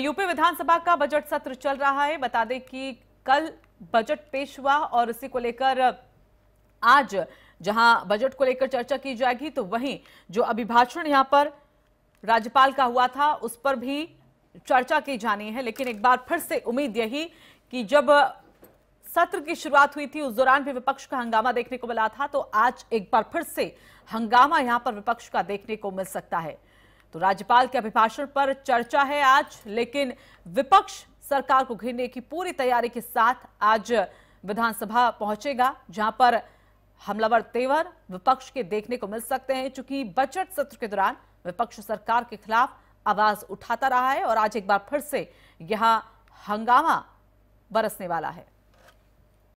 UP विधानसभा का budget सत्र चल रहा है बता दें कि कल बजट पेश हुआ और इसी को लेकर आज जहां बजट को लेकर चर्चा की जाएगी तो वहीं जो अभिभाषण यहां पर राज्यपाल का हुआ था उस पर भी चर्चा की जानी है लेकिन एक बार फिर से उम्मीद यही कि जब सत्र की शुरुआत हुई थी उस दौरान भी विपक्ष का हंगामा देखने को मिला था तो आज एक बार फिर से हंगामा यहां पर विपक्ष का देखने को मिल सकता है तो राज्यपाल के अभिभाषण पर चर्चा है आज लेकिन विपक्ष सरकार को घेरने की पूरी तैयारी के साथ आज विधानसभा पहुंचेगा जहां पर हमलावर तेवर विपक्ष के देखने को मिल सकते हैं चूंकि बजट सत्र के दौरान विपक्ष सरकार के खिलाफ आवाज उठाता रहा है और आज एक बार फिर से यहां हंगामा बरसने वाला है